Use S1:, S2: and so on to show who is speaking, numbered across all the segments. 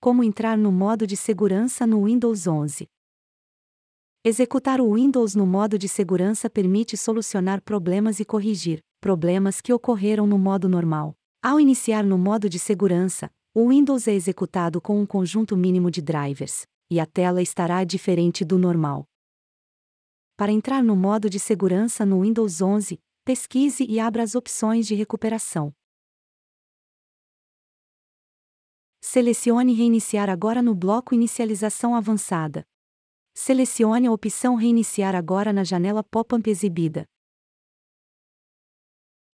S1: Como entrar no modo de segurança no Windows 11.
S2: Executar o Windows no modo de segurança permite solucionar problemas e corrigir problemas que ocorreram no modo normal. Ao iniciar no modo de segurança, o Windows é executado com um conjunto mínimo de drivers, e a tela estará diferente do normal. Para entrar no modo de segurança no Windows 11, pesquise e abra as opções de recuperação. Selecione Reiniciar agora no bloco Inicialização Avançada. Selecione a opção Reiniciar agora na janela pop-up exibida.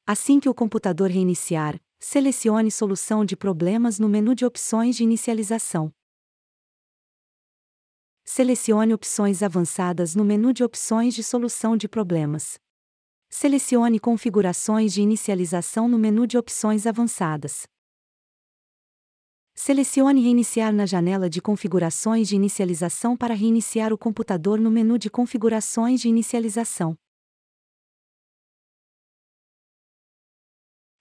S2: Assim que o computador reiniciar, selecione Solução de problemas no menu de opções de inicialização. Selecione Opções avançadas no menu de opções de solução de problemas. Selecione Configurações de inicialização no menu de opções avançadas. Selecione Reiniciar na janela de configurações de inicialização para reiniciar o computador no menu de configurações de inicialização.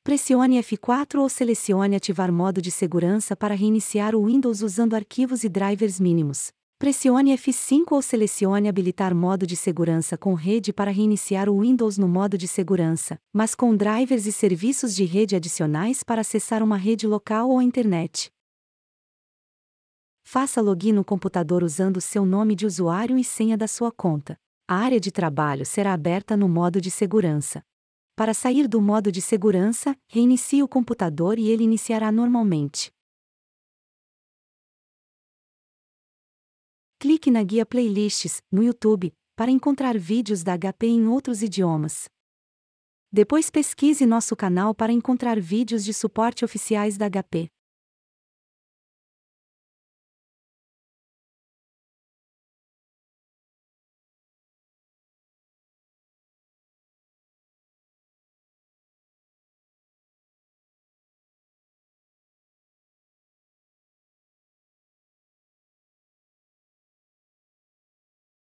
S2: Pressione F4 ou selecione Ativar modo de segurança para reiniciar o Windows usando arquivos e drivers mínimos. Pressione F5 ou selecione Habilitar modo de segurança com rede para reiniciar o Windows no modo de segurança, mas com drivers e serviços de rede adicionais para acessar uma rede local ou a internet. Faça login no computador usando seu nome de usuário e senha da sua conta. A área de trabalho será aberta no modo de segurança.
S1: Para sair do modo de segurança, reinicie o computador e ele iniciará normalmente. Clique na guia Playlists, no YouTube, para encontrar vídeos da HP em outros idiomas. Depois pesquise nosso canal para encontrar vídeos de suporte oficiais da HP.